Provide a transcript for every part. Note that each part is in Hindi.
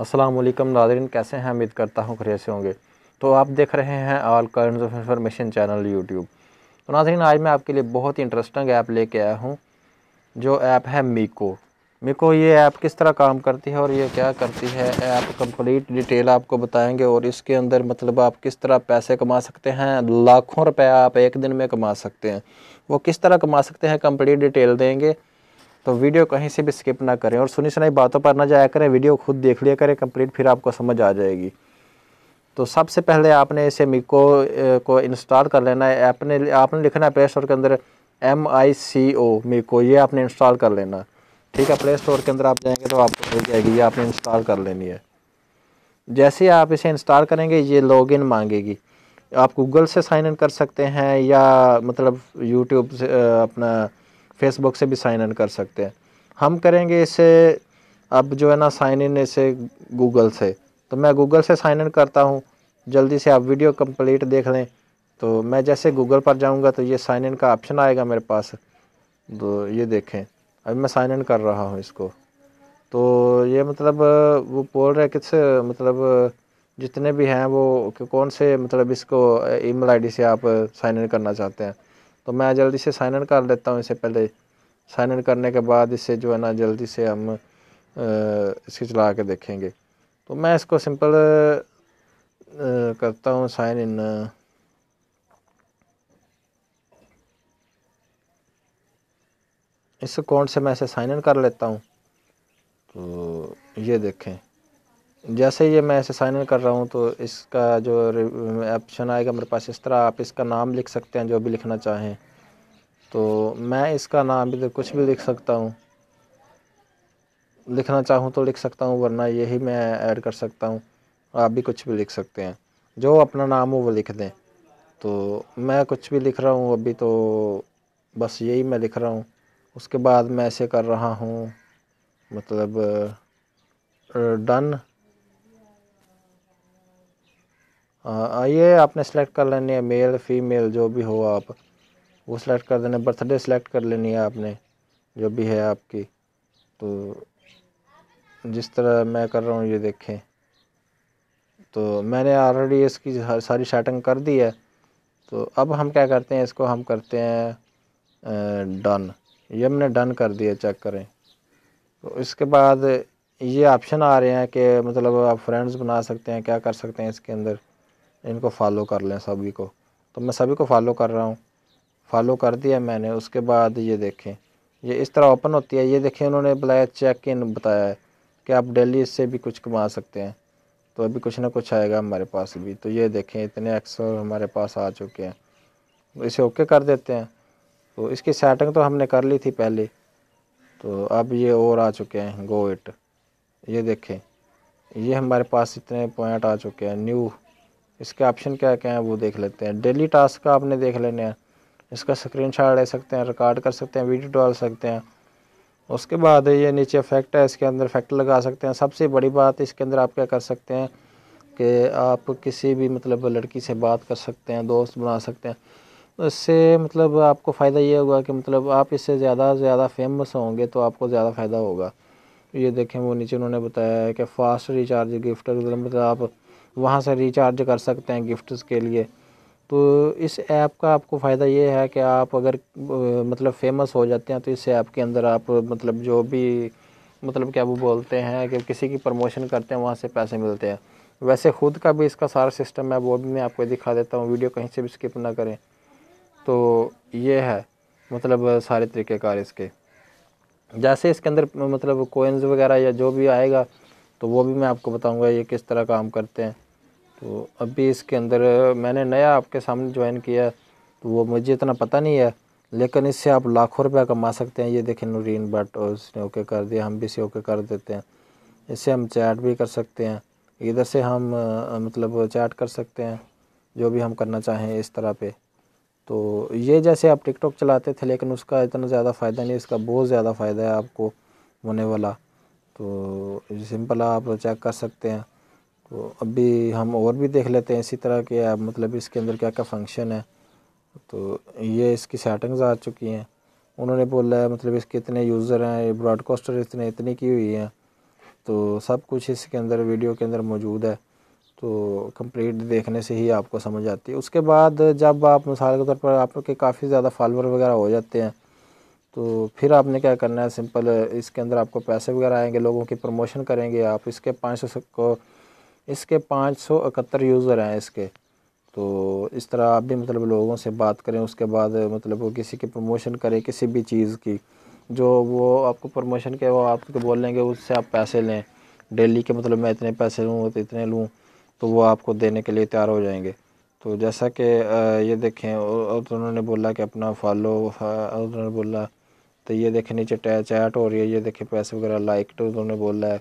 असलम नाजरीन कैसे हैं उम्मीद करता हूँ खरे से होंगे तो आप देख रहे हैं all current of information channel YouTube तो नाजरीन आज मैं आपके लिए बहुत ही इंटरेस्टिंग ऐप लेके आया हूँ जो ऐप है मीको मीको ये ऐप किस तरह काम करती है और ये क्या करती है ऐप कंप्लीट डिटेल आपको बताएंगे और इसके अंदर मतलब आप किस तरह पैसे कमा सकते हैं लाखों रुपये आप एक दिन में कमा सकते हैं वो किस तरह कमा सकते हैं कम्प्लीट डिटेल देंगे तो वीडियो कहीं से भी स्किप ना करें और सुनी सुनाई बातों पर ना जाया करें वीडियो खुद देख लिया करें कंप्लीट फिर आपको समझ आ जाएगी तो सबसे पहले आपने इसे मिको को इंस्टॉल कर लेना है आपने आपने लिखना है प्ले स्टोर के अंदर एम आई सी ओ मिको ये आपने इंस्टॉल कर लेना ठीक है प्ले स्टोर के अंदर आप जाएंगे तो आपको मिल जाएगी ये आपने इंस्टॉल कर लेनी है जैसे ही आप इसे इंस्टॉल करेंगे ये लॉगिन मांगेगी आप गूगल से साइन इन कर सकते हैं या मतलब यूट्यूब से अपना फेसबुक से भी साइन इन कर सकते हैं हम करेंगे इसे अब जो है ना साइन इन इसे गूगल से तो मैं गूगल से साइन इन करता हूँ जल्दी से आप वीडियो कंप्लीट देख लें तो मैं जैसे गूगल पर जाऊँगा तो ये साइन इन का ऑप्शन आएगा मेरे पास तो ये देखें अभी मैं साइन इन कर रहा हूँ इसको तो ये मतलब वो बोल रहे किस मतलब जितने भी हैं वो कौन से मतलब इसको ईमेल आईडी से आप साइन इन करना चाहते हैं तो मैं जल्दी से साइन इन कर लेता हूँ इसे पहले साइन इन करने के बाद इसे जो है ना जल्दी से हम इसे चला के देखेंगे तो मैं इसको सिंपल करता हूँ साइन इन इस अकाउंट से मैं इसे साइन इन कर लेता हूँ तो ये देखें जैसे ही मैं ऐसे साइन इन कर रहा हूँ तो इसका जो ऑप्शन आएगा मेरे पास इस तरह आप इसका नाम लिख सकते हैं जो भी लिखना चाहें तो मैं इसका नाम भी तो कुछ भी लिख सकता हूँ लिखना चाहूँ तो लिख सकता हूँ वरना यही मैं ऐड कर सकता हूँ आप भी कुछ भी लिख सकते हैं जो अपना नाम हो वो लिख दें तो मैं कुछ भी लिख रहा हूँ अभी तो बस यही मैं लिख रहा हूँ उसके बाद मैं ऐसे कर रहा हूँ मतलब डन ये हाँ, आपने सेलेक्ट कर लेनी है मेल फीमेल जो भी हो आप वो सिलेक्ट कर देना बर्थडे सेलेक्ट कर लेनी है आपने जो भी है आपकी तो जिस तरह मैं कर रहा हूँ ये देखें तो मैंने ऑलरेडी इसकी सारी सेटिंग कर दी है तो अब हम क्या करते हैं इसको हम करते हैं डन ये हमने डन कर दिया चेक करें तो इसके बाद ये ऑप्शन आ रहे हैं कि मतलब आप फ्रेंड्स बना सकते हैं क्या कर सकते हैं इसके अंदर इनको फॉलो कर लें सभी को तो मैं सभी को फॉलो कर रहा हूँ फॉलो कर दिया मैंने उसके बाद ये देखें ये इस तरह ओपन होती है ये देखें उन्होंने बुलाया चेक इन बताया है कि आप डेली इससे भी कुछ कमा सकते हैं तो अभी कुछ ना कुछ आएगा हमारे पास भी तो ये देखें इतने एक्सर हमारे पास आ चुके हैं तो इसे ओके कर देते हैं तो इसकी सेटिंग तो हमने कर ली थी पहले तो अब ये और आ चुके हैं गो इट ये देखें ये हमारे पास इतने पॉइंट आ चुके हैं न्यू इसके ऑप्शन क्या क्या हैं वो देख लेते हैं डेली टास्क का आपने देख लेने हैं इसका स्क्रीन शॉट ले सकते हैं रिकॉर्ड कर सकते हैं वीडियो डाल सकते हैं उसके बाद ये नीचे इफेक्ट है इसके अंदर इफेक्ट लगा सकते हैं सबसे बड़ी बात इसके अंदर आप क्या कर सकते हैं कि आप किसी भी मतलब लड़की से बात कर सकते हैं दोस्त बना सकते हैं इससे मतलब आपको फ़ायदा ये होगा कि मतलब आप इससे ज़्यादा से ज़्यादा फेमस होंगे तो आपको ज़्यादा फ़ायदा होगा ये देखें वो नीचे उन्होंने बताया है कि फ़ास्ट रिचार्ज गिफ्ट मतलब आप वहाँ से रिचार्ज कर सकते हैं गिफ्ट्स के लिए तो इस ऐप का आपको फ़ायदा ये है कि आप अगर मतलब फ़ेमस हो जाते हैं तो इस ऐप के अंदर आप मतलब जो भी मतलब क्या वो बोलते हैं कि किसी की प्रमोशन करते हैं वहाँ से पैसे मिलते हैं वैसे खुद का भी इसका सारा सिस्टम है वो भी मैं आपको दिखा देता हूँ वीडियो कहीं से भी स्किप ना करें तो ये है मतलब सारे तरीक़ेकार इसके जैसे इसके अंदर मतलब कोइंस वगैरह या जो भी आएगा तो वो भी मैं आपको बताऊंगा ये किस तरह काम करते हैं तो अभी इसके अंदर मैंने नया आपके सामने ज्वाइन किया है तो वो मुझे इतना पता नहीं है लेकिन इससे आप लाखों रुपया कमा सकते हैं ये देखें नूरीन बट और उसने ओके कर दिया हम भी इसे ओके कर देते हैं इससे हम चैट भी कर सकते हैं इधर से हम मतलब चैट कर सकते हैं जो भी हम करना चाहें इस तरह पे तो ये जैसे आप टिकटॉक चलाते थे लेकिन उसका इतना ज़्यादा फ़ायदा नहीं इसका बहुत ज़्यादा फ़ायदा है आपको होने वाला तो सिंपल आप चेक कर सकते हैं तो अभी हम और भी देख लेते हैं इसी तरह के मतलब इसके अंदर क्या क्या फंक्शन है तो ये इसकी सेटिंग्स आ चुकी हैं उन्होंने बोला है मतलब इसके इतने यूज़र हैं ये ब्रॉडकास्टर इतने इतनी की हुई हैं तो सब कुछ इसके अंदर वीडियो के अंदर मौजूद है तो कंप्लीट देखने से ही आपको समझ आती है उसके बाद जब आप मिसाल के तौर पर आपके काफ़ी ज़्यादा फॉलोअर वगैरह हो जाते हैं तो फिर आपने क्या करना है सिंपल इसके अंदर आपको पैसे वगैरह आएंगे लोगों की प्रमोशन करेंगे आप इसके पाँच सौ को इसके पाँच सौ इकहत्तर यूज़र हैं इसके तो इस तरह आप भी मतलब लोगों से बात करें उसके बाद मतलब वो किसी की प्रमोशन करें किसी भी चीज़ की जो वो आपको प्रमोशन के वो आपको बोल लेंगे उससे आप पैसे लें डेली के मतलब मैं इतने पैसे लूँ तो इतने लूँ तो वो आपको देने के लिए तैयार हो जाएंगे तो जैसा कि ये देखें और तो उन्होंने बोला कि अपना फॉलो उन्होंने बोला तो ये देखें नीचे ऐट हो रही है ये देखें पैसे वगैरह लाइक टू तो उन्होंने बोला है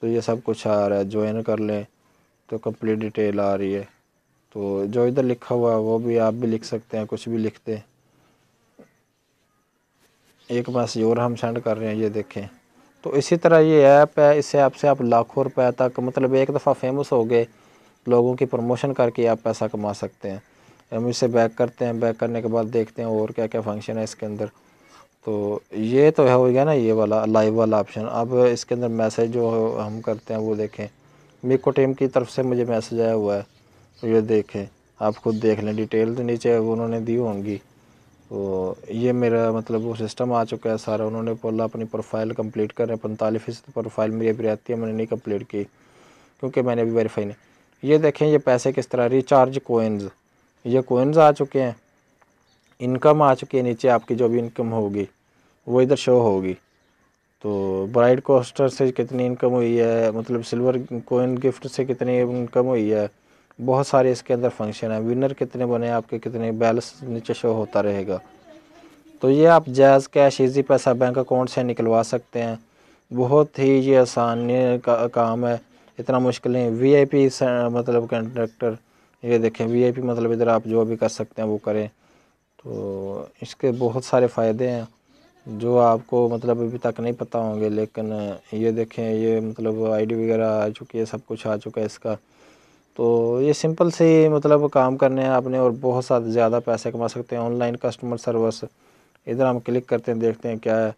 तो ये सब कुछ आ रहा है ज्वाइन कर लें तो कंप्लीट डिटेल आ रही है तो जो इधर लिखा हुआ है वो भी आप भी लिख सकते हैं कुछ भी लिखते एक मैसेज और हम सेंड कर रहे हैं ये देखें तो इसी तरह ये ऐप है इस ऐप से आप लाखों रुपए तक मतलब एक दफ़ा फेमस हो गए लोगों की प्रमोशन करके आप पैसा कमा सकते हैं हम इसे बैक करते हैं बैक करने के बाद देखते हैं और क्या क्या फंक्शन है इसके अंदर तो ये तो हो गया ना ये वाला लाइव वाला ऑप्शन अब इसके अंदर मैसेज जो हम करते हैं वो देखें मिको टीम की तरफ से मुझे मैसेज आया हुआ है तो ये देखें आप खुद देख लें डिटेल तो नीचे उन्होंने दी होंगी तो ये मेरा मतलब वो सिस्टम आ चुका है सारा उन्होंने बोला अपनी प्रोफाइल कंप्लीट कर रहे हैं पैंतालीस फीसद प्रोफाइल मेरी अभी रहती है मैंने नहीं कंप्लीट की क्योंकि मैंने अभी वेरीफाई नहीं ये देखें ये पैसे किस तरह रिचार्ज कोइंस ये कोइंस आ चुके हैं इनकम आ चुकी है नीचे आपकी जो भी इनकम होगी वो इधर शो होगी तो ब्राइट कोस्टर से कितनी इनकम हुई है मतलब सिल्वर कोइन गिफ्ट से कितनी इनकम हुई है बहुत सारे इसके अंदर फंक्शन है विनर कितने बने आपके कितने बैलेंस नीचे शो होता रहेगा तो ये आप Jazz Cash Easypaisa bank account से निकलवा सकते हैं बहुत ही ये आसान का, काम है इतना मुश्किल नहीं वी आई पी मतलब कंट्रेक्टर ये देखें वी आई पी मतलब इधर आप जो भी कर सकते हैं वो करें तो इसके बहुत सारे फ़ायदे हैं जो आपको मतलब अभी तक नहीं पता होंगे लेकिन ये देखें ये मतलब आईडी वगैरह आ चुकी है सब कुछ आ चुका है इसका तो ये सिंपल से मतलब काम करने हैं आपने और बहुत सा ज़्यादा पैसे कमा सकते हैं ऑनलाइन कस्टमर सर्विस इधर हम क्लिक करते हैं देखते हैं क्या है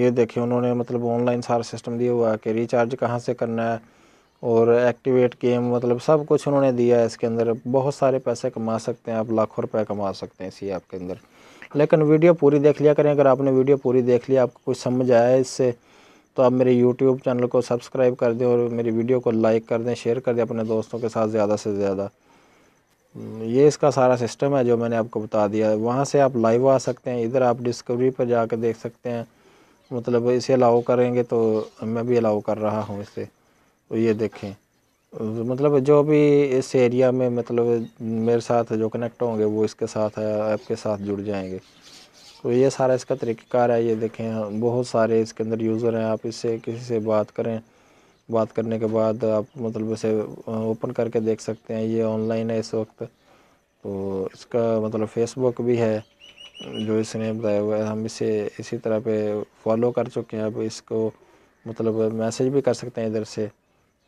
ये देखें उन्होंने मतलब ऑनलाइन सारा सिस्टम दिया हुआ है कि रिचार्ज कहाँ से करना है और एक्टिवेट गेम मतलब सब कुछ उन्होंने दिया है इसके अंदर बहुत सारे पैसे कमा सकते हैं आप लाखों रुपए कमा सकते हैं इसी ऐप के अंदर लेकिन वीडियो पूरी देख लिया करें अगर आपने वीडियो पूरी देख लिया आपको कुछ समझ आया इससे तो आप मेरे यूट्यूब चैनल को सब्सक्राइब कर दें और मेरी वीडियो को लाइक कर दें शेयर कर दें अपने दोस्तों के साथ ज़्यादा से ज़्यादा ये इसका सारा सिस्टम है जो मैंने आपको बता दिया वहाँ से आप लाइव आ सकते हैं इधर आप डिस्कवरी पर कर देख सकते हैं मतलब इसे अलाउ करेंगे तो मैं भी अलाउ कर रहा हूँ इसे ये देखें मतलब जो भी इस एरिया में मतलब मेरे साथ जो कनेक्ट होंगे वो इसके साथ ऐप के साथ जुड़ जाएंगे तो ये सारा इसका तरीक़ेकार है ये देखें बहुत सारे इसके अंदर यूज़र हैं आप इससे किसी से बात करें बात करने के बाद आप मतलब इसे ओपन करके देख सकते हैं ये ऑनलाइन है इस वक्त तो इसका मतलब फेसबुक भी है जो इसने बताया हुआ है हम इसे इसी तरह पे फॉलो कर चुके हैं अब इसको मतलब मैसेज भी कर सकते हैं इधर से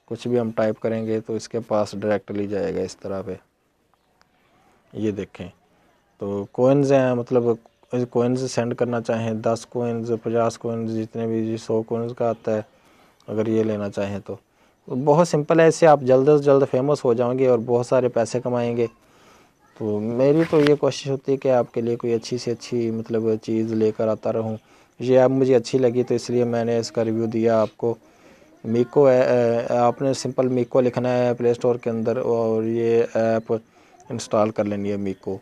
कुछ भी हम टाइप करेंगे तो इसके पास डायरेक्टली जाएगा इस तरह पे ये देखें तो कोइन्स हैं मतलब कोइन्स सेंड करना चाहें दस कोइंस पचास कोइंस जितने भी सौ कोइन्स का आता है अगर ये लेना चाहें तो, तो बहुत सिंपल है इससे आप जल्द से जल्द फेमस हो जाओगे और बहुत सारे पैसे कमाएंगे तो मेरी तो ये कोशिश होती है कि आपके लिए कोई अच्छी से अच्छी मतलब चीज़ लेकर आता रहूँ ये आप मुझे अच्छी लगी तो इसलिए मैंने इसका रिव्यू दिया आपको मीको है आपने सिंपल मीको लिखना है प्ले स्टोर के अंदर और ये ऐप इंस्टॉल कर लेनी है मीको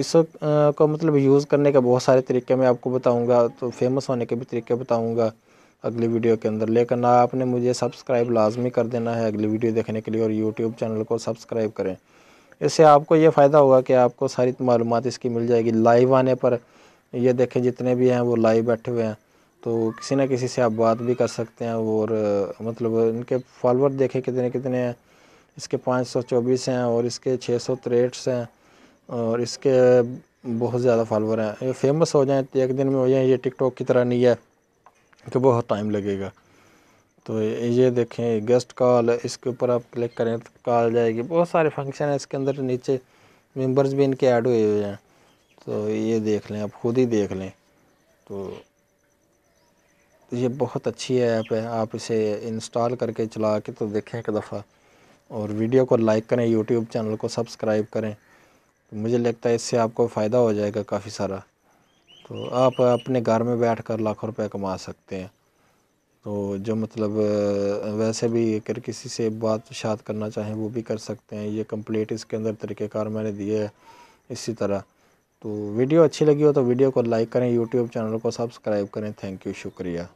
इस को मतलब यूज़ करने के बहुत सारे तरीके मैं आपको बताऊंगा तो फेमस होने के भी तरीके बताऊंगा अगली वीडियो के अंदर लेकिन आपने मुझे सब्सक्राइब लाजमी कर देना है अगली वीडियो देखने के लिए और यूट्यूब चैनल को सब्सक्राइब करें इससे आपको ये फ़ायदा होगा कि आपको सारी मालूम इसकी मिल जाएगी लाइव आने पर यह देखें जितने भी हैं वो लाइव बैठे हुए हैं तो किसी ना किसी से आप बात भी कर सकते हैं और मतलब इनके फॉलोअर देखें कितने कितने हैं इसके पाँच सौ चौबीस हैं और इसके छः सौ हैं और इसके बहुत ज़्यादा फॉलोअर हैं ये फेमस हो जाएँ एक दिन में हो जाएँ ये टिकटॉक की तरह नहीं है कि तो बहुत टाइम लगेगा तो ये देखें गेस्ट कॉल इसके ऊपर आप क्लिक करें तो कॉल जाएगी बहुत सारे फंक्शन हैं इसके अंदर नीचे मेंबर्स भी इनके ऐड हुए हुए हैं तो ये देख लें आप खुद ही देख लें तो ये बहुत अच्छी ऐप है आप इसे इंस्टॉल करके चला के तो देखें एक दफ़ा और वीडियो को लाइक करें यूट्यूब चैनल को सब्सक्राइब करें तो मुझे लगता है इससे आपको फ़ायदा हो जाएगा काफ़ी सारा तो आप अपने घर में बैठ कर लाखों रुपये कमा सकते हैं तो जो मतलब वैसे भी अगर किसी से बात शात करना चाहें वो भी कर सकते हैं ये कंप्लीट इसके अंदर तरीक़ेकार मैंने दिए है इसी तरह तो वीडियो अच्छी लगी हो तो वीडियो को लाइक करें यूट्यूब चैनल को सब्सक्राइब करें थैंक यू शुक्रिया